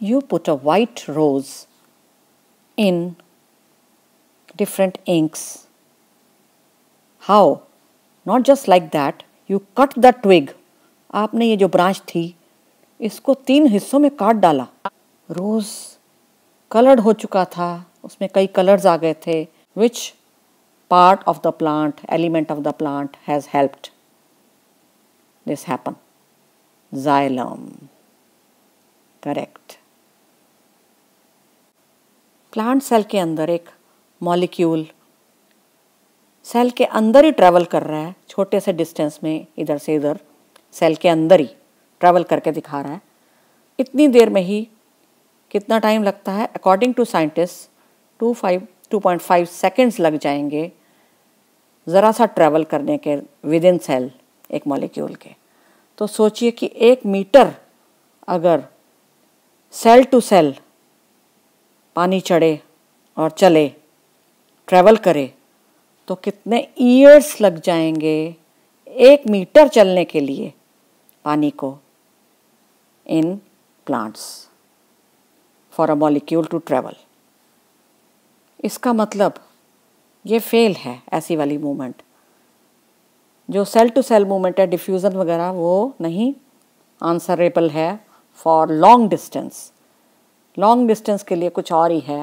you put a white rose in different inks. How? Not just like that. You cut the twig. आपने ये जो branch थी इसको तीन हिस्सों में काट डाला रोज़ कलर्ड हो चुका था उसमें कई कलर्स आ गए थे which part of the plant element of the plant has helped this happen xylem correct plant cell के अंदर एक मॉलिक्यूल सेल के अंदर ही ट्रैवल कर रहा है छोटे से डिस्टेंस में इधर से इधर सेल के अंदर ही ट्रैवल करके दिखा रहा है इतनी देर में ही कितना टाइम लगता है according to scientist two five two point five seconds लग जाएंगे ज़रा सा ट्रैवल करने के विद इन सेल एक मॉलिक्यूल के तो सोचिए कि एक मीटर अगर सेल टू सेल पानी चढ़े और चले ट्रैवल करे तो कितने ईयर्स लग जाएंगे एक मीटर चलने के लिए पानी को इन plants for a molecule to travel इसका मतलब ये फेल है ऐसी वाली मूवमेंट जो सेल टू सेल मूवमेंट है डिफ्यूज़न वगैरह वो नहीं आंसरेबल है for long distance long distance के लिए कुछ और ही है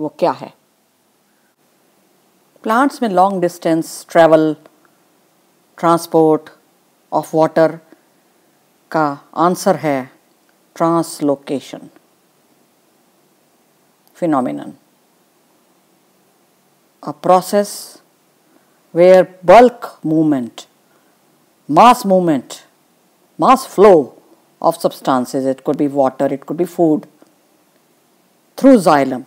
वो क्या है प्लांट्स में long distance travel transport of water का आंसर है translocation phenomenon a process where bulk movement mass movement mass flow of substances it could be water it could be food through xylem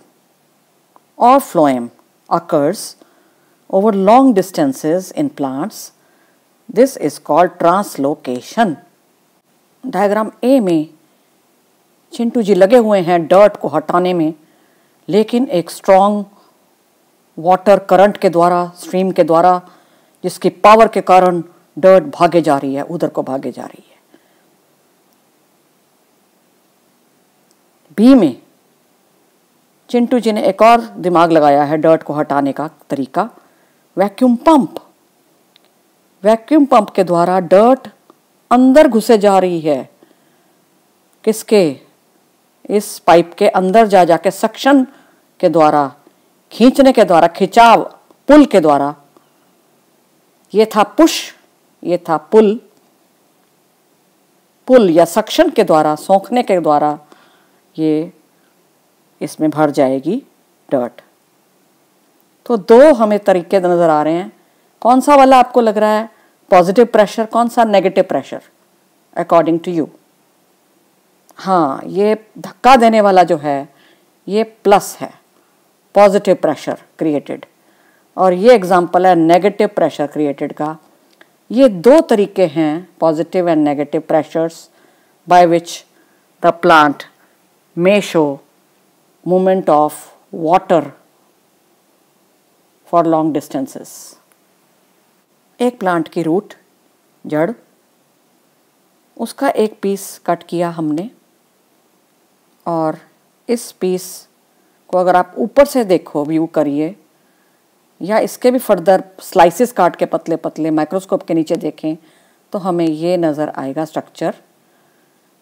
or phloem occurs over long distances in plants. This is called translocation. Diagram A में चिंटू जी लगे हुए हैं dirt को हटाने में लेकिन एक strong water current के द्वारा स्ट्रीम के द्वारा जिसकी पावर के कारण डर्ट भागे जा रही है उधर को भागे जा रही है बी में चिंटू जी ने एक और दिमाग लगाया है डर्ट को हटाने का तरीका वैक्यूम पंप वैक्यूम पंप के द्वारा डर्ट अंदर घुसे जा रही है किसके इस पाइप के अंदर जा जाके सक्शन के द्वारा खींचने के द्वारा खिंचाव पुल के द्वारा ये था पुश ये था पुल पुल या सक्शन के द्वारा सौखने के द्वारा ये इसमें भर जाएगी डर्ट तो दो हमें तरीके नज़र आ रहे हैं कौन सा वाला आपको लग रहा है पॉजिटिव प्रेशर कौन सा negative pressure according to you हाँ ये धक्का देने वाला जो है ये प्लस है पॉजिटिव प्रेशर क्रिएटेड और ये एग्जाम्पल है नेगेटिव प्रेशर क्रिएटेड का ये दो तरीके हैं positive and negative pressures by which the plant may show movement of water for long distances. एक प्लांट की रूट जड़ उसका एक पीस कट किया हमने और इस पीस को अगर आप ऊपर से देखो व्यू करिए या इसके भी फर्दर स्लाइसेस काट के पतले पतले माइक्रोस्कोप के नीचे देखें तो हमें ये नज़र आएगा structure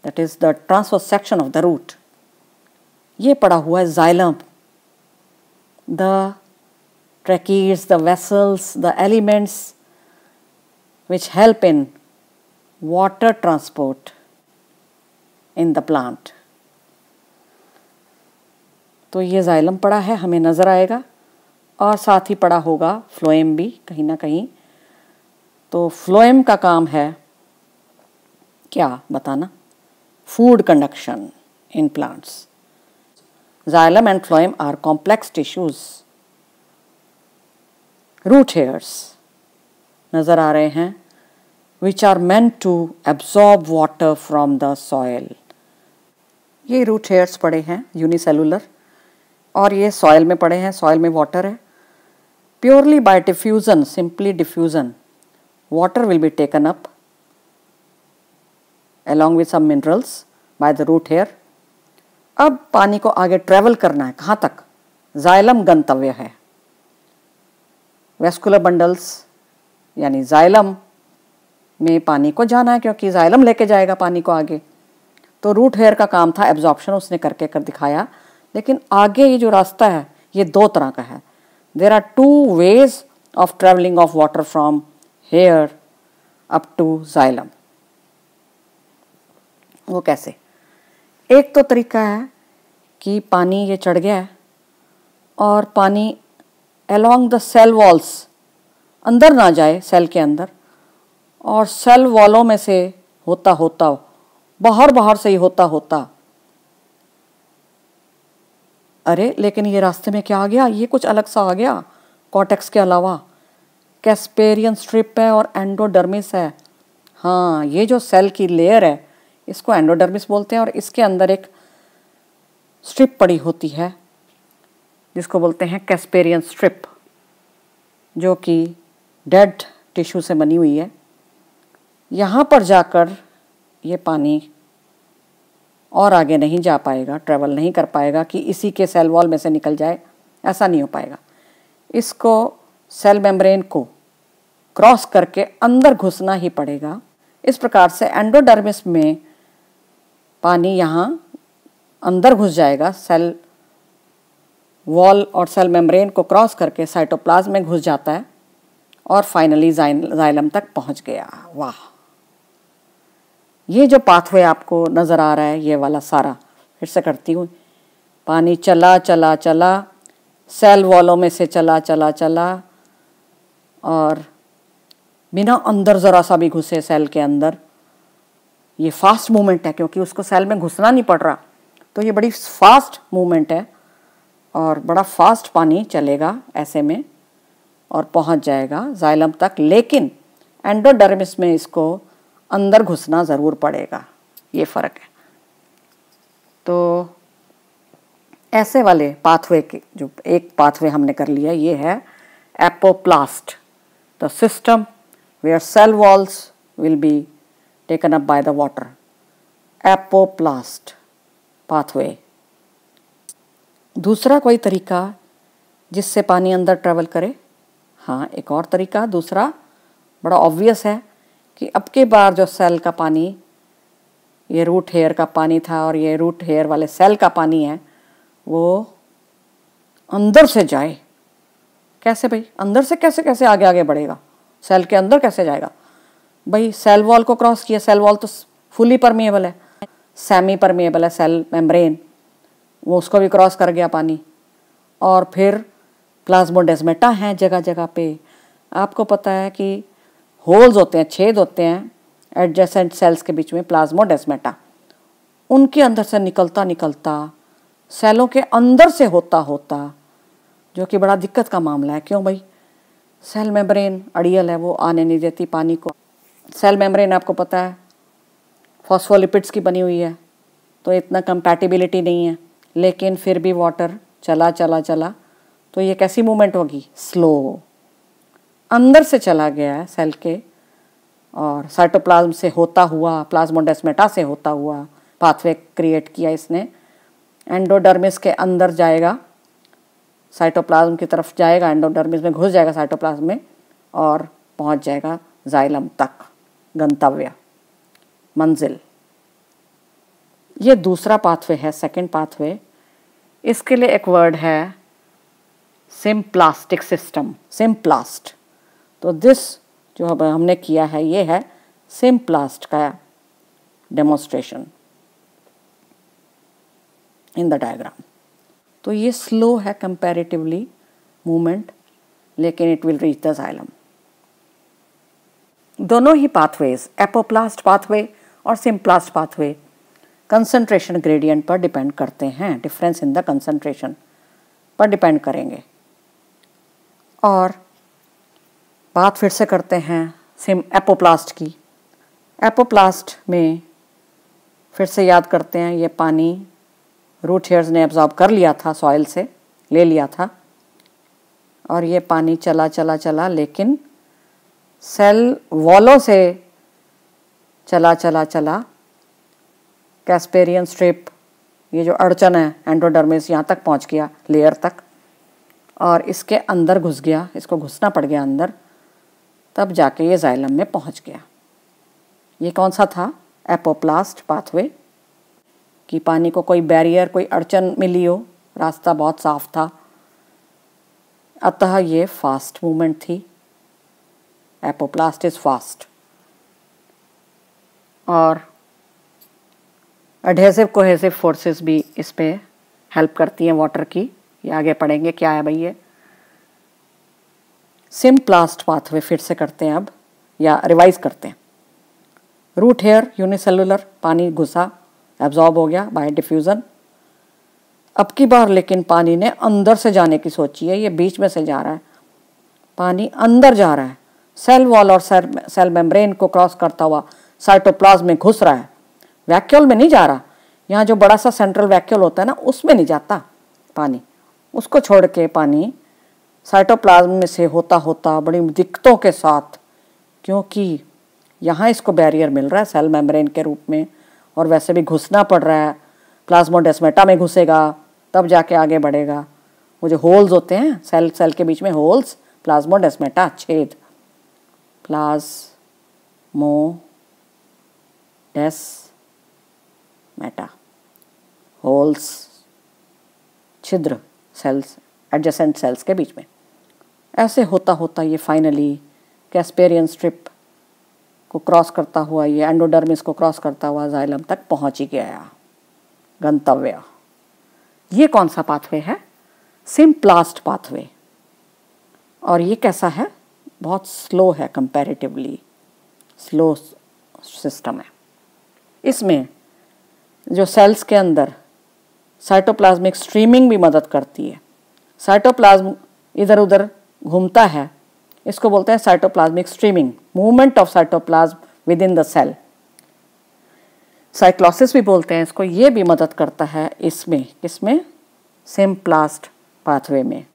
that is the transfer section of the root ये पड़ा हुआ है xylem the tracheae the vessels the elements which help in water transport in the plant तो ये जाइलम पड़ा है हमें नज़र आएगा और साथ ही पड़ा होगा फ्लोएम भी कहीं ना कहीं तो फ्लोएम का काम है क्या बताना food conduction in plants Xylem and phloem are complex tissues. Root hairs नज़र आ रहे हैं which are meant to absorb water from the soil ये रूट हेयर्स पड़े हैं यूनिसेलुलर और ये सॉयल में पड़े हैं सॉयल में वाटर है purely by diffusion simply diffusion water will be taken up along with some minerals by the root hair अब पानी को आगे ट्रेवल करना है कहाँ तक जायलम गंतव्य है वेस्कुलर बंडल्स यानी जायलम में पानी को जाना है क्योंकि जायलम लेके जाएगा पानी को आगे तो रूट हेयर का काम था एब्जॉर्प्शन उसने करके कर दिखाया लेकिन आगे ये जो रास्ता है ये दो तरह का है there are two ways of travelling of water from here up to xylem वो कैसे एक तो तरीका है कि पानी ये चढ़ गया है और पानी अलोंग द सेल वॉल्स अंदर ना जाए सेल के अंदर और सेल वॉलों में से होता होता बाहर बाहर से ही होता होता अरे लेकिन ये रास्ते में क्या आ गया ये कुछ अलग सा आ गया कॉटेक्स के अलावा कैस्पेरियन स्ट्रिप है और एंडोडर्मिस है हाँ ये जो सेल की लेयर है इसको एंडोडर्मिस बोलते हैं और इसके अंदर एक स्ट्रिप पड़ी होती है जिसको बोलते हैं कैस्पेरियन स्ट्रिप जो कि डेड टिश्यू से बनी हुई है यहाँ पर जाकर ये पानी और आगे नहीं जा पाएगा ट्रेवल नहीं कर पाएगा कि इसी के सेल वॉल में से निकल जाए ऐसा नहीं हो पाएगा इसको सेल मेम्ब्रेन को क्रॉस करके अंदर घुसना ही पड़ेगा इस प्रकार से एंडोडर्मिस में पानी यहाँ अंदर घुस जाएगा सेल वॉल और सेल मेम्ब्रेन को क्रॉस करके साइटोप्लाज्म में घुस जाता है और फाइनली जाइलम तक पहुँच गया वाह ये जो पाथवे आपको नज़र आ रहा है ये वाला सारा फिर से करती हूँ पानी चला चला चला सेल वॉलों में से चला चला चला और बिना अंदर ज़रा सा भी घुसे सेल के अंदर ये फास्ट मूवमेंट है क्योंकि उसको सेल में घुसना नहीं पड़ रहा तो ये बड़ी फास्ट मूवमेंट है और बड़ा फास्ट पानी चलेगा ऐसे में और पहुंच जाएगा जाइलम तक लेकिन एंडोडर्मिस में इसको अंदर घुसना ज़रूर पड़ेगा ये फ़र्क है तो ऐसे वाले पाथवे के जो एक पाथवे हमने कर लिया ये है apoplast the system where cell walls will be taken up by the water. Apoplast pathway. दूसरा कोई तरीका जिससे पानी अंदर ट्रैवल करे हाँ एक और तरीका दूसरा बड़ा ऑब्वियस है कि अब के बार जो सेल का पानी ये रूट हेयर का पानी था और ये रूट हेयर वाले सेल का पानी है वो अंदर से जाए कैसे भाई अंदर से कैसे कैसे आगे आगे बढ़ेगा सेल के अंदर कैसे जाएगा भाई सेल वॉल को क्रॉस किया सेल वॉल तो फुली परमिएबल है सेमी परमिएबल है सेल मेम्ब्रेन वो उसको भी क्रॉस कर गया पानी और फिर प्लाज्मोडेस्मेटा हैं जगह जगह पे आपको पता है कि होल्स होते हैं छेद होते हैं एडजेसेंट सेल्स के बीच में प्लाज्मोडेस्मेटा उनके अंदर से निकलता निकलता सेलों के अंदर से होता होता जो कि बड़ा दिक्कत का मामला है क्यों भाई सेल मेम्ब्रेन अड़ियल है वो आने नहीं देती पानी को सेल मेम्ब्रेन आपको पता है फॉस्फोलिपिड्स की बनी हुई है तो इतना कंपैटिबिलिटी नहीं है लेकिन फिर भी वाटर चला चला चला तो ये कैसी मूवमेंट होगी स्लो अंदर से चला गया है सेल के और साइटोप्लाज्म से होता हुआ प्लाज्मोडेस्मेटा से होता हुआ पाथवे क्रिएट किया इसने एंडोडर्मिस के अंदर जाएगा साइटोप्लाज्म की तरफ जाएगा एंडोडर्मिस में घुस जाएगा साइटोप्लाज्म में और पहुंच जाएगा जाइलम तक गंतव्य मंजिल ये दूसरा पाथवे है सेकंड पाथवे इसके लिए एक वर्ड है symplastic system symplast तो दिस जो हमने किया है ये है सिम प्लास्ट का डेमोस्ट्रेशन इन द डायग्राम तो ये स्लो है कंपैरेटिवली मूवमेंट लेकिन it will reach the xylem दोनों ही पाथवेज एपोप्लास्ट पाथवे और सिम्प्लास्ट पाथवे कंसंट्रेशन ग्रेडियंट पर डिपेंड करते हैं डिफरेंस इन द कंसंट्रेशन पर डिपेंड करेंगे और बात फिर से करते हैं सिम एपोप्लास्ट की एपोप्लास्ट में फिर से याद करते हैं ये पानी रूट हेयर्स ने एब्जॉर्ब कर लिया था सॉइल से ले लिया था और ये पानी चला चला चला लेकिन सेल वॉलों से चला चला चला कैस्पेरियन स्ट्रिप ये जो अड़चन है एंडोडर्मिस यहाँ तक पहुँच गया लेयर तक और इसके अंदर घुस गया इसको घुसना पड़ गया अंदर तब जाके ये जाइलम में पहुँच गया ये कौन सा था एपोप्लास्ट पाथवे कि पानी को कोई बैरियर कोई अड़चन मिली हो रास्ता बहुत साफ था अतः ये फास्ट मूवमेंट थी एपोप्लास्ट इज फास्ट और एडहेसिव कोहेसिव फोर्सेस भी इस पर हेल्प करती हैं वाटर की ये आगे पढ़ेंगे क्या है भैया सिम प्लास्ट पाथवे फिर से करते हैं अब या रिवाइज करते हैं रूट हेयर यूनिसेलुलर पानी घुसा एब्जॉर्ब हो गया बाय डिफ्यूज़न अब की बार लेकिन पानी ने अंदर से जाने की सोची है ये बीच में से जा रहा है पानी अंदर जा रहा है सेल वॉल और सेल, सेल मेम्ब्रेन को क्रॉस करता हुआ साइटोप्लाज में घुस रहा है वैक्यूल में नहीं जा रहा यहाँ जो बड़ा सा सेंट्रल वैक्यूल होता है ना उसमें नहीं जाता पानी उसको छोड़ के पानी साइटोप्लाज्म में से होता होता बड़ी दिक्कतों के साथ क्योंकि यहाँ इसको बैरियर मिल रहा है सेल मेम्ब्रेन के रूप में और वैसे भी घुसना पड़ रहा है प्लाज्मोडेस्मेटा में घुसेगा तब जाके आगे बढ़ेगा वो जो होल्स होते हैं सेल सेल के बीच में होल्स प्लाज्मोडेस्मेटा छेद प्लास मो मेटा होल्स छिद्र सेल्स एडजेसेंट सेल्स के बीच में ऐसे होता होता ये फाइनली कैस्पेरियन स्ट्रिप को क्रॉस करता हुआ ये एंडोडर्मिस को क्रॉस करता हुआ जाइलम तक पहुंच ही गया गंतव्य ये कौन सा पाथवे है सिम्प्लास्ट पाथवे और ये कैसा है बहुत स्लो है कंपैरेटिवली स्लो सिस्टम है इसमें जो सेल्स के अंदर साइटोप्लाज्मिक स्ट्रीमिंग भी मदद करती है साइटोप्लाज्म इधर उधर घूमता है इसको बोलते हैं cytoplasmic streaming movement of cytoplasm within the cell cyclosis भी बोलते हैं इसको ये भी मदद करता है इसमें किसमें सिम्प्लास्ट पाथवे में